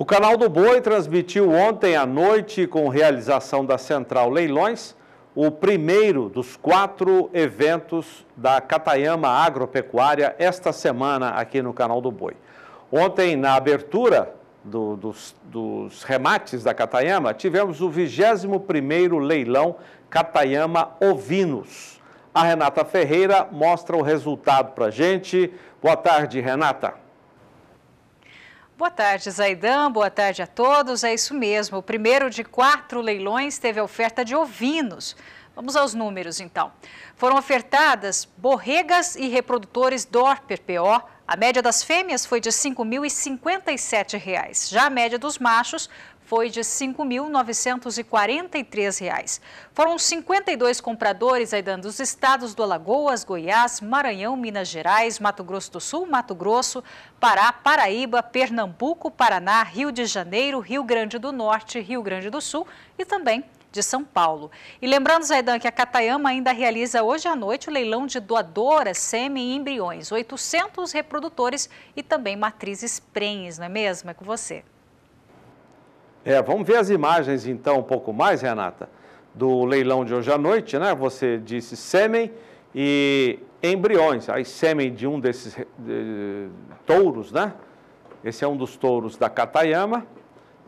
O canal do Boi transmitiu ontem à noite, com realização da Central Leilões, o primeiro dos quatro eventos da Catayama Agropecuária esta semana aqui no canal do Boi. Ontem, na abertura do, dos, dos, remates da Catayama, tivemos o 21º leilão Catayama Ovinos. A Renata Ferreira mostra o resultado para gente. Boa tarde, Renata. Boa tarde, Zaidan. Boa tarde a todos. É isso mesmo. O primeiro de quatro leilões teve a oferta de ovinos. Vamos aos números, então. Foram ofertadas borregas e reprodutores Dorper PO. A média das fêmeas foi de R$ 5.057. Já a média dos machos foi de R$ 5.943. Foram 52 compradores, Aidan, dos estados do Alagoas, Goiás, Maranhão, Minas Gerais, Mato Grosso do Sul, Mato Grosso, Pará, Paraíba, Pernambuco, Paraná, Rio de Janeiro, Rio Grande do Norte, Rio Grande do Sul e também de São Paulo. E lembrando, Zaidan, que a Catayama ainda realiza hoje à noite o leilão de doadoras, semi embriões, 800 reprodutores e também matrizes prenhes, não é mesmo? É com você. É, vamos ver as imagens então um pouco mais, Renata, do leilão de hoje à noite, né? Você disse sêmen e embriões, aí sêmen de um desses de, eh, touros, né? Esse é um dos touros da Katayama.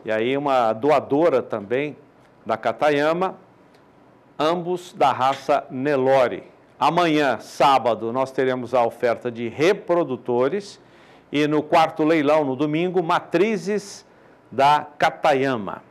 e aí uma doadora também da Katayama, ambos da raça Nelore. Amanhã, sábado, nós teremos a oferta de reprodutores e no quarto leilão, no domingo, matrizes da Katayama.